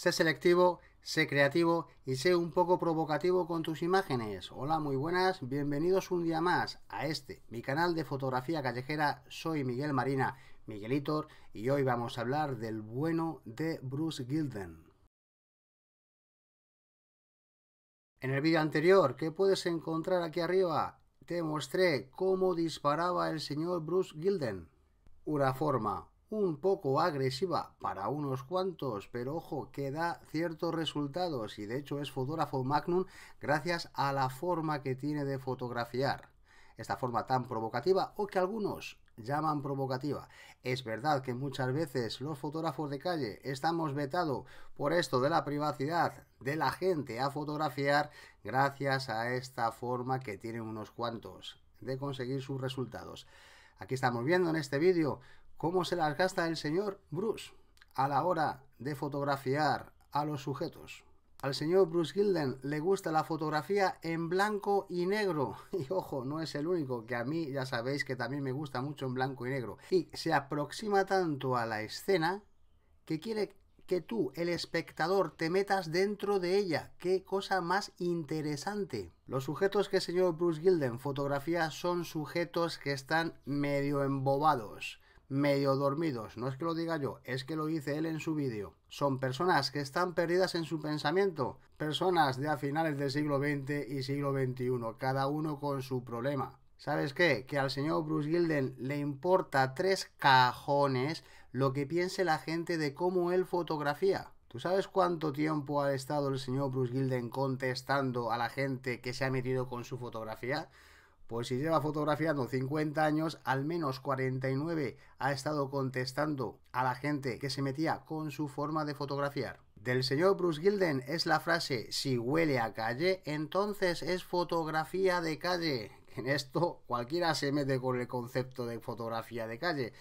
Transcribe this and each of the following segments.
Sé selectivo, sé creativo y sé un poco provocativo con tus imágenes. Hola, muy buenas, bienvenidos un día más a este, mi canal de fotografía callejera. Soy Miguel Marina, Miguelitor, y hoy vamos a hablar del bueno de Bruce Gilden. En el vídeo anterior, que puedes encontrar aquí arriba, te mostré cómo disparaba el señor Bruce Gilden. Una forma un poco agresiva para unos cuantos, pero ojo, que da ciertos resultados y de hecho es fotógrafo Magnum gracias a la forma que tiene de fotografiar. Esta forma tan provocativa o que algunos llaman provocativa. Es verdad que muchas veces los fotógrafos de calle estamos vetados por esto de la privacidad de la gente a fotografiar gracias a esta forma que tienen unos cuantos de conseguir sus resultados. Aquí estamos viendo en este vídeo ¿Cómo se las gasta el señor Bruce a la hora de fotografiar a los sujetos? Al señor Bruce Gilden le gusta la fotografía en blanco y negro. Y ojo, no es el único, que a mí ya sabéis que también me gusta mucho en blanco y negro. Y se aproxima tanto a la escena que quiere que tú, el espectador, te metas dentro de ella. ¡Qué cosa más interesante! Los sujetos que el señor Bruce Gilden fotografía son sujetos que están medio embobados medio dormidos, no es que lo diga yo, es que lo dice él en su vídeo. Son personas que están perdidas en su pensamiento, personas de a finales del siglo XX y siglo XXI, cada uno con su problema. ¿Sabes qué? Que al señor Bruce Gilden le importa tres cajones lo que piense la gente de cómo él fotografía. ¿Tú sabes cuánto tiempo ha estado el señor Bruce Gilden contestando a la gente que se ha metido con su fotografía? Pues si lleva fotografiando 50 años, al menos 49 ha estado contestando a la gente que se metía con su forma de fotografiar. Del señor Bruce Gilden es la frase, si huele a calle, entonces es fotografía de calle. En esto cualquiera se mete con el concepto de fotografía de calle.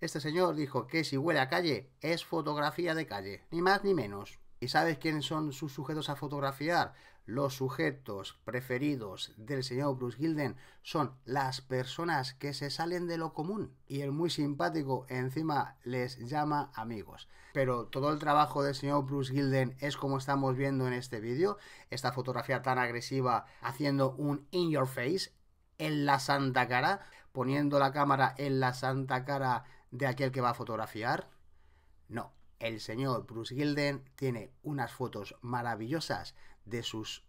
Este señor dijo que si huele a calle, es fotografía de calle, ni más ni menos. ¿Y sabes quiénes son sus sujetos a fotografiar? los sujetos preferidos del señor Bruce Gilden son las personas que se salen de lo común y el muy simpático encima les llama amigos. Pero todo el trabajo del señor Bruce Gilden es como estamos viendo en este vídeo, esta fotografía tan agresiva haciendo un in your face en la santa cara, poniendo la cámara en la santa cara de aquel que va a fotografiar. No, el señor Bruce Gilden tiene unas fotos maravillosas de sus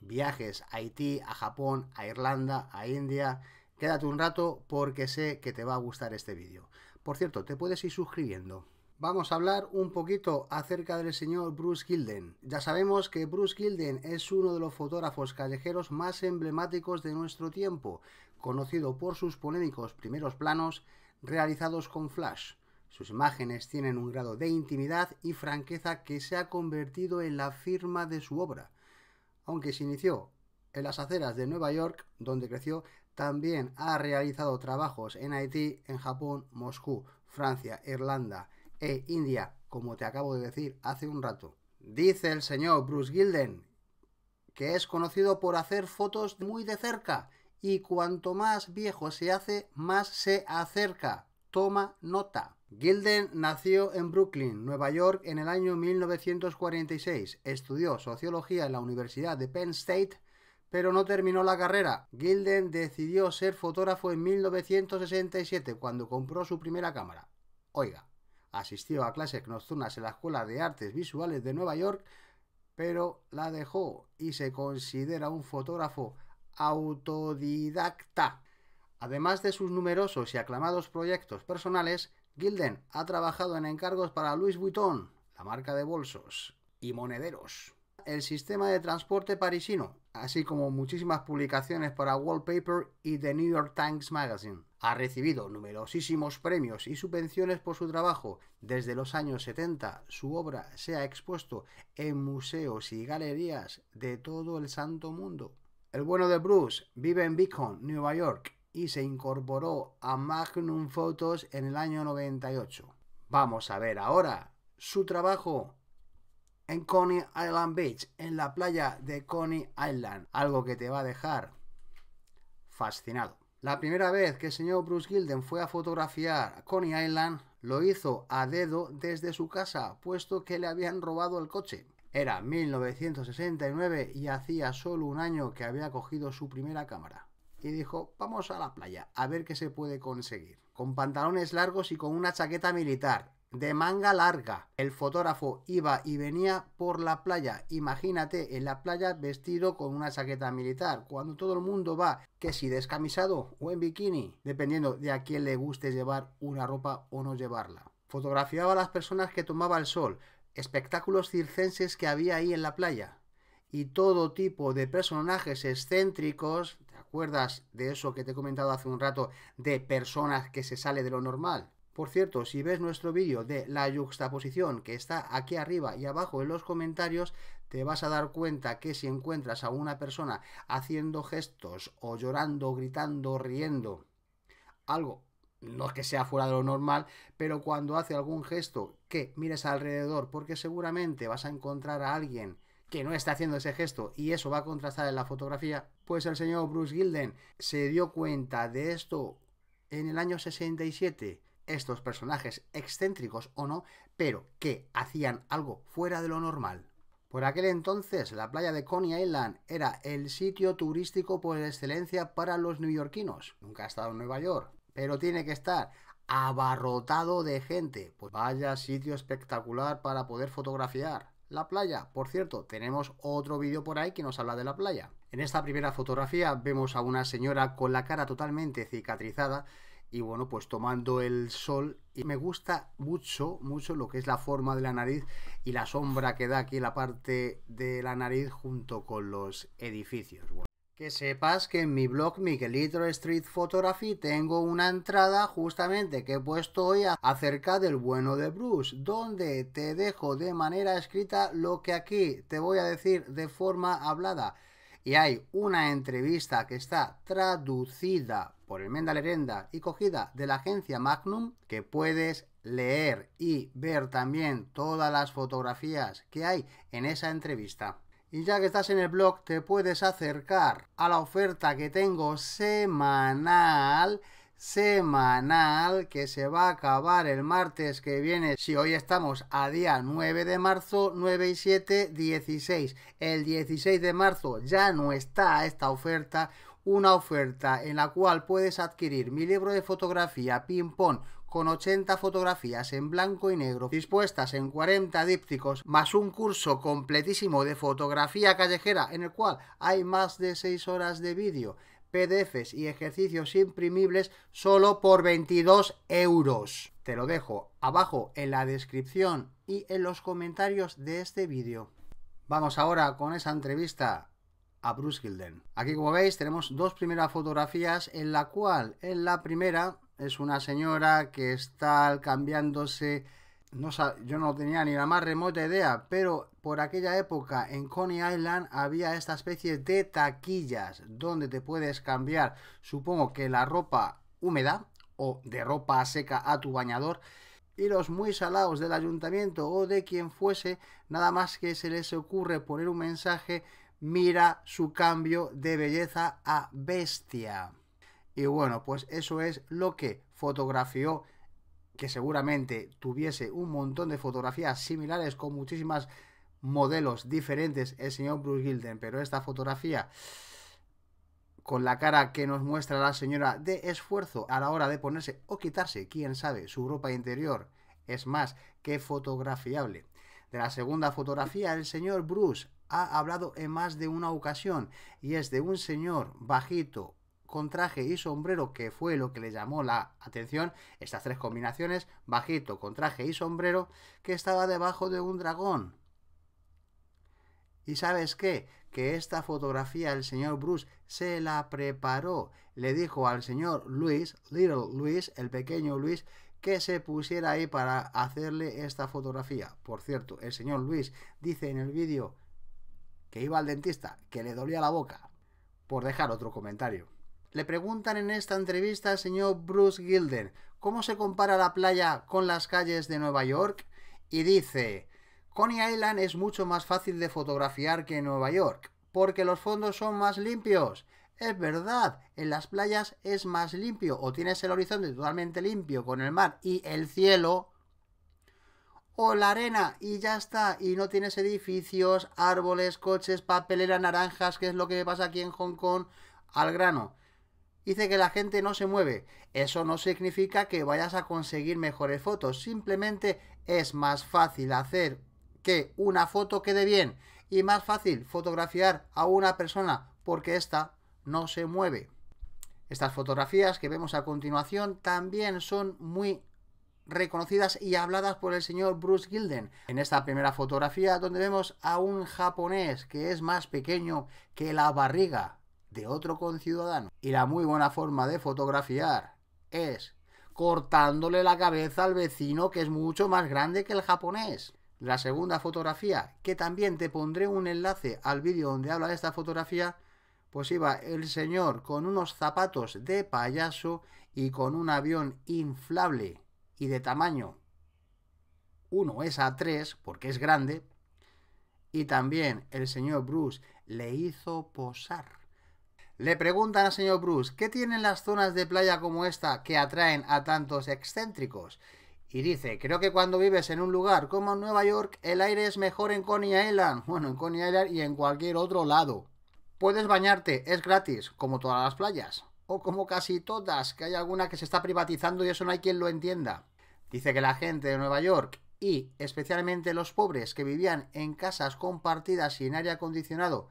viajes a Haití, a Japón, a Irlanda, a India. Quédate un rato porque sé que te va a gustar este vídeo. Por cierto, te puedes ir suscribiendo. Vamos a hablar un poquito acerca del señor Bruce Gilden. Ya sabemos que Bruce Gilden es uno de los fotógrafos callejeros más emblemáticos de nuestro tiempo, conocido por sus polémicos primeros planos realizados con flash. Sus imágenes tienen un grado de intimidad y franqueza que se ha convertido en la firma de su obra. Aunque se inició en las aceras de Nueva York, donde creció, también ha realizado trabajos en Haití, en Japón, Moscú, Francia, Irlanda e India, como te acabo de decir hace un rato. Dice el señor Bruce Gilden que es conocido por hacer fotos muy de cerca y cuanto más viejo se hace, más se acerca. Toma nota. Gilden nació en Brooklyn, Nueva York, en el año 1946. Estudió sociología en la Universidad de Penn State, pero no terminó la carrera. Gilden decidió ser fotógrafo en 1967, cuando compró su primera cámara. Oiga, asistió a clases nocturnas en la Escuela de Artes Visuales de Nueva York, pero la dejó y se considera un fotógrafo autodidacta. Además de sus numerosos y aclamados proyectos personales, Gilden ha trabajado en encargos para Louis Vuitton, la marca de bolsos, y monederos. El sistema de transporte parisino, así como muchísimas publicaciones para Wallpaper y The New York Times Magazine. Ha recibido numerosísimos premios y subvenciones por su trabajo. Desde los años 70 su obra se ha expuesto en museos y galerías de todo el santo mundo. El bueno de Bruce vive en Beacon, Nueva York, y se incorporó a Magnum Photos en el año 98. Vamos a ver ahora su trabajo en Coney Island Beach, en la playa de Coney Island, algo que te va a dejar fascinado. La primera vez que el señor Bruce Gilden fue a fotografiar Coney Island, lo hizo a dedo desde su casa, puesto que le habían robado el coche. Era 1969 y hacía solo un año que había cogido su primera cámara y dijo, vamos a la playa, a ver qué se puede conseguir. Con pantalones largos y con una chaqueta militar, de manga larga. El fotógrafo iba y venía por la playa. Imagínate, en la playa vestido con una chaqueta militar. Cuando todo el mundo va, que si descamisado o en bikini, dependiendo de a quién le guste llevar una ropa o no llevarla. Fotografiaba a las personas que tomaba el sol, espectáculos circenses que había ahí en la playa. Y todo tipo de personajes excéntricos ¿Recuerdas de eso que te he comentado hace un rato de personas que se sale de lo normal? Por cierto, si ves nuestro vídeo de la yuxtaposición que está aquí arriba y abajo en los comentarios, te vas a dar cuenta que si encuentras a una persona haciendo gestos o llorando, gritando, riendo, algo, no es que sea fuera de lo normal, pero cuando hace algún gesto que mires alrededor, porque seguramente vas a encontrar a alguien que no está haciendo ese gesto y eso va a contrastar en la fotografía, pues el señor Bruce Gilden se dio cuenta de esto en el año 67. Estos personajes excéntricos o no, pero que hacían algo fuera de lo normal. Por aquel entonces, la playa de Coney Island era el sitio turístico por excelencia para los neoyorquinos. Nunca ha estado en Nueva York, pero tiene que estar abarrotado de gente. Pues vaya sitio espectacular para poder fotografiar la playa. Por cierto, tenemos otro vídeo por ahí que nos habla de la playa. En esta primera fotografía vemos a una señora con la cara totalmente cicatrizada y bueno, pues tomando el sol. Y me gusta mucho, mucho lo que es la forma de la nariz y la sombra que da aquí la parte de la nariz junto con los edificios. Que sepas que en mi blog Miguelito Street Photography tengo una entrada justamente que he puesto hoy acerca del bueno de Bruce, donde te dejo de manera escrita lo que aquí te voy a decir de forma hablada. Y hay una entrevista que está traducida por el Menda Lerenda y cogida de la agencia Magnum que puedes leer y ver también todas las fotografías que hay en esa entrevista. Y ya que estás en el blog, te puedes acercar a la oferta que tengo semanal, semanal, que se va a acabar el martes que viene. Si hoy estamos a día 9 de marzo, 9 y 7, 16. El 16 de marzo ya no está esta oferta, una oferta en la cual puedes adquirir mi libro de fotografía ping-pong con 80 fotografías en blanco y negro dispuestas en 40 dípticos, más un curso completísimo de fotografía callejera en el cual hay más de 6 horas de vídeo, PDFs y ejercicios imprimibles solo por 22 euros. Te lo dejo abajo en la descripción y en los comentarios de este vídeo. Vamos ahora con esa entrevista a Bruce Gilden. Aquí como veis tenemos dos primeras fotografías en la cual en la primera es una señora que está cambiándose. No, yo no tenía ni la más remota idea, pero por aquella época en Coney Island había esta especie de taquillas donde te puedes cambiar, supongo que la ropa húmeda o de ropa seca a tu bañador. Y los muy salados del ayuntamiento o de quien fuese, nada más que se les ocurre poner un mensaje, mira su cambio de belleza a bestia. Y bueno, pues eso es lo que fotografió que seguramente tuviese un montón de fotografías similares con muchísimas modelos diferentes el señor Bruce Gilden, pero esta fotografía con la cara que nos muestra la señora de esfuerzo a la hora de ponerse o quitarse, quién sabe, su ropa interior, es más que fotografiable. De la segunda fotografía, el señor Bruce ha hablado en más de una ocasión y es de un señor bajito, con traje y sombrero, que fue lo que le llamó la atención, estas tres combinaciones, bajito, con traje y sombrero, que estaba debajo de un dragón. ¿Y sabes qué? Que esta fotografía el señor Bruce se la preparó. Le dijo al señor Luis, Little Luis, el pequeño Luis, que se pusiera ahí para hacerle esta fotografía. Por cierto, el señor Luis dice en el vídeo que iba al dentista, que le dolía la boca, por dejar otro comentario. Le preguntan en esta entrevista al señor Bruce Gilden cómo se compara la playa con las calles de Nueva York y dice, Coney Island es mucho más fácil de fotografiar que Nueva York, porque los fondos son más limpios. Es verdad, en las playas es más limpio, o tienes el horizonte totalmente limpio con el mar y el cielo, o la arena y ya está, y no tienes edificios, árboles, coches, papelera, naranjas, que es lo que pasa aquí en Hong Kong, al grano dice que la gente no se mueve. Eso no significa que vayas a conseguir mejores fotos, simplemente es más fácil hacer que una foto quede bien y más fácil fotografiar a una persona porque ésta no se mueve. Estas fotografías que vemos a continuación también son muy reconocidas y habladas por el señor Bruce Gilden. En esta primera fotografía donde vemos a un japonés que es más pequeño que la barriga de otro conciudadano. Y la muy buena forma de fotografiar es cortándole la cabeza al vecino que es mucho más grande que el japonés. La segunda fotografía, que también te pondré un enlace al vídeo donde habla de esta fotografía, pues iba el señor con unos zapatos de payaso y con un avión inflable y de tamaño 1 es A3 porque es grande. Y también el señor Bruce le hizo posar. Le preguntan al señor Bruce, ¿qué tienen las zonas de playa como esta que atraen a tantos excéntricos? Y dice, creo que cuando vives en un lugar como Nueva York, el aire es mejor en Coney Island. Bueno, en Coney Island y en cualquier otro lado. Puedes bañarte, es gratis, como todas las playas. O como casi todas, que hay alguna que se está privatizando y eso no hay quien lo entienda. Dice que la gente de Nueva York y especialmente los pobres que vivían en casas compartidas sin aire acondicionado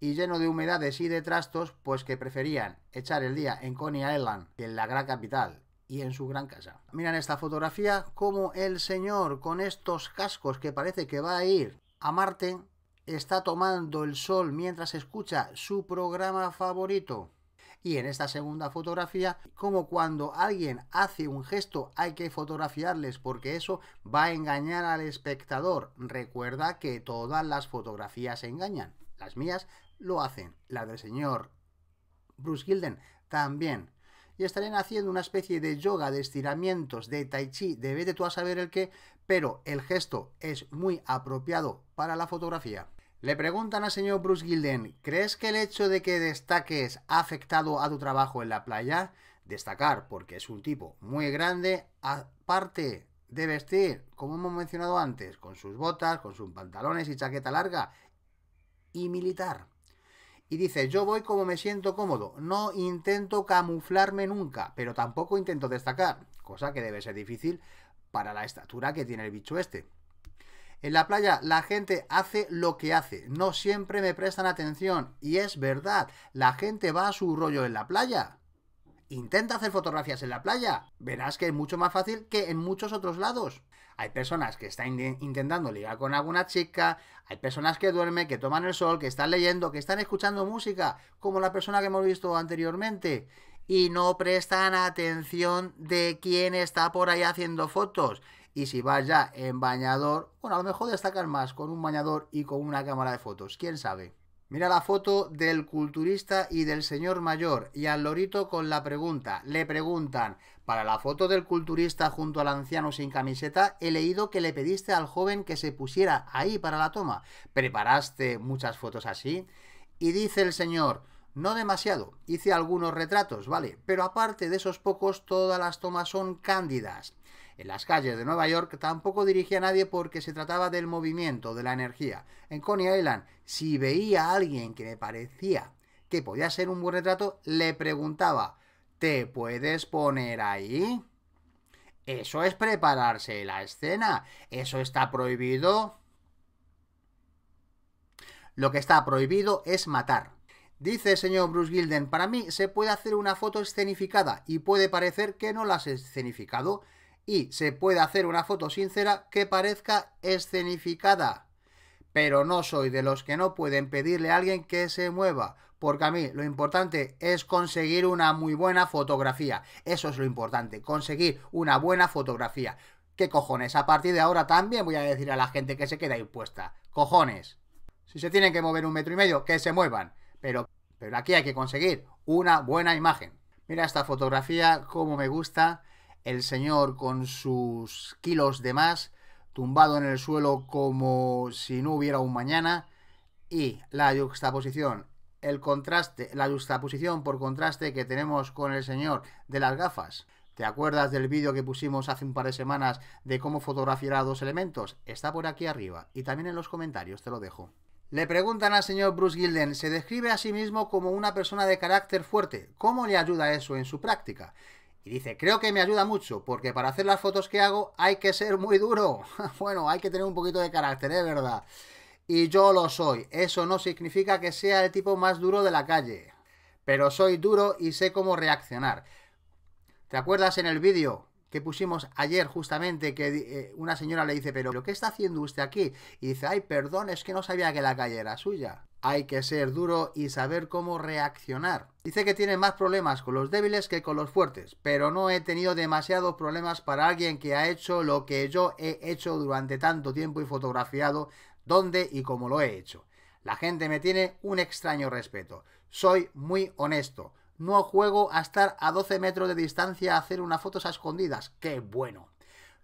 y lleno de humedades y de trastos, pues que preferían echar el día en Coney Island que en la gran capital y en su gran casa. miran esta fotografía, como el señor con estos cascos que parece que va a ir a Marte, está tomando el sol mientras escucha su programa favorito. Y en esta segunda fotografía, como cuando alguien hace un gesto hay que fotografiarles porque eso va a engañar al espectador. Recuerda que todas las fotografías engañan. Las mías lo hacen. La del señor Bruce Gilden también. Y estarían haciendo una especie de yoga, de estiramientos, de tai chi, de vete tú a saber el qué, pero el gesto es muy apropiado para la fotografía. Le preguntan al señor Bruce Gilden, ¿crees que el hecho de que destaques ha afectado a tu trabajo en la playa? Destacar, porque es un tipo muy grande, aparte de vestir, como hemos mencionado antes, con sus botas, con sus pantalones y chaqueta larga, y militar y dice, yo voy como me siento cómodo, no intento camuflarme nunca, pero tampoco intento destacar, cosa que debe ser difícil para la estatura que tiene el bicho este. En la playa la gente hace lo que hace, no siempre me prestan atención, y es verdad, la gente va a su rollo en la playa. Intenta hacer fotografías en la playa. Verás que es mucho más fácil que en muchos otros lados. Hay personas que están intentando ligar con alguna chica, hay personas que duermen, que toman el sol, que están leyendo, que están escuchando música, como la persona que hemos visto anteriormente. Y no prestan atención de quién está por ahí haciendo fotos. Y si vas ya en bañador, bueno, a lo mejor destacan más con un bañador y con una cámara de fotos, quién sabe. Mira la foto del culturista y del señor mayor y al lorito con la pregunta. Le preguntan, para la foto del culturista junto al anciano sin camiseta, he leído que le pediste al joven que se pusiera ahí para la toma. ¿Preparaste muchas fotos así? Y dice el señor, no demasiado, hice algunos retratos, vale, pero aparte de esos pocos, todas las tomas son cándidas en las calles de Nueva York tampoco dirigía a nadie porque se trataba del movimiento, de la energía. En Coney Island, si veía a alguien que me parecía que podía ser un buen retrato, le preguntaba, ¿te puedes poner ahí? Eso es prepararse la escena. Eso está prohibido. Lo que está prohibido es matar. Dice el señor Bruce Gilden, para mí se puede hacer una foto escenificada y puede parecer que no la has escenificado y se puede hacer una foto sincera que parezca escenificada. Pero no soy de los que no pueden pedirle a alguien que se mueva, porque a mí lo importante es conseguir una muy buena fotografía. Eso es lo importante, conseguir una buena fotografía. ¿Qué cojones? A partir de ahora también voy a decir a la gente que se queda impuesta. Cojones. Si se tienen que mover un metro y medio, que se muevan. Pero, pero aquí hay que conseguir una buena imagen. Mira esta fotografía, cómo me gusta el señor con sus kilos de más, tumbado en el suelo como si no hubiera un mañana, y la juxtaposición, el contraste, la juxtaposición por contraste que tenemos con el señor de las gafas. ¿Te acuerdas del vídeo que pusimos hace un par de semanas de cómo fotografiar a dos elementos? Está por aquí arriba y también en los comentarios te lo dejo. Le preguntan al señor Bruce Gilden, se describe a sí mismo como una persona de carácter fuerte, ¿cómo le ayuda eso en su práctica? dice, creo que me ayuda mucho, porque para hacer las fotos que hago hay que ser muy duro. bueno, hay que tener un poquito de carácter, es ¿eh? verdad. Y yo lo soy. Eso no significa que sea el tipo más duro de la calle. Pero soy duro y sé cómo reaccionar. ¿Te acuerdas en el vídeo que pusimos ayer justamente, que eh, una señora le dice, pero ¿qué está haciendo usted aquí? Y dice, ay, perdón, es que no sabía que la calle era suya. Hay que ser duro y saber cómo reaccionar. Dice que tiene más problemas con los débiles que con los fuertes, pero no he tenido demasiados problemas para alguien que ha hecho lo que yo he hecho durante tanto tiempo y fotografiado dónde y cómo lo he hecho. La gente me tiene un extraño respeto. Soy muy honesto. No juego a estar a 12 metros de distancia a hacer unas fotos a escondidas. ¡Qué bueno!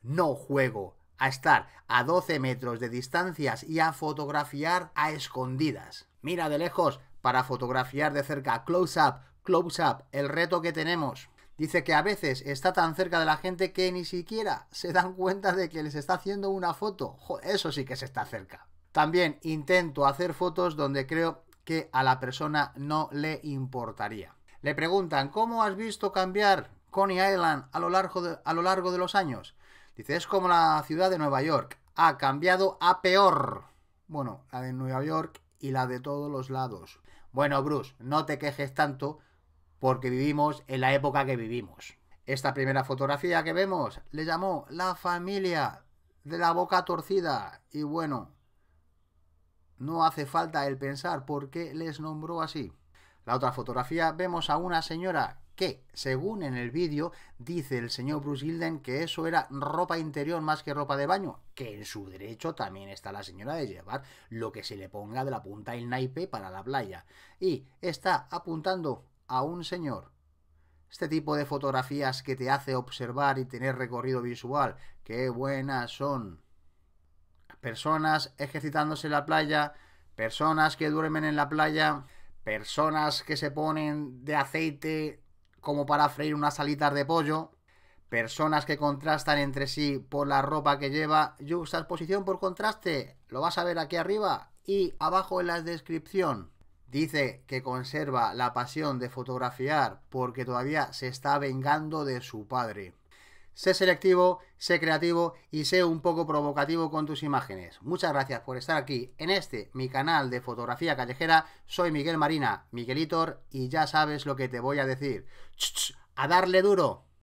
No juego a estar a 12 metros de distancias y a fotografiar a escondidas. Mira de lejos para fotografiar de cerca. Close up, close up, el reto que tenemos. Dice que a veces está tan cerca de la gente que ni siquiera se dan cuenta de que les está haciendo una foto. eso sí que se está cerca. También intento hacer fotos donde creo que a la persona no le importaría. Le preguntan, ¿cómo has visto cambiar Coney Island a lo largo de, a lo largo de los años? Dice, es como la ciudad de Nueva York. Ha cambiado a peor. Bueno, la de Nueva York y la de todos los lados. Bueno, Bruce, no te quejes tanto porque vivimos en la época que vivimos. Esta primera fotografía que vemos le llamó La familia de la boca torcida. Y bueno, no hace falta el pensar por qué les nombró así. La otra fotografía vemos a una señora que, según en el vídeo, dice el señor Bruce Gilden que eso era ropa interior más que ropa de baño, que en su derecho también está la señora de llevar lo que se le ponga de la punta el naipe para la playa. Y está apuntando a un señor. Este tipo de fotografías que te hace observar y tener recorrido visual, qué buenas son. Personas ejercitándose en la playa, personas que duermen en la playa, personas que se ponen de aceite como para freír unas salitas de pollo, personas que contrastan entre sí por la ropa que lleva. Y exposición exposición por contraste, lo vas a ver aquí arriba y abajo en la descripción. Dice que conserva la pasión de fotografiar porque todavía se está vengando de su padre. Sé selectivo, sé creativo y sé un poco provocativo con tus imágenes. Muchas gracias por estar aquí en este, mi canal de fotografía callejera. Soy Miguel Marina, Miguelitor, y ya sabes lo que te voy a decir. ¡Ch, a darle duro!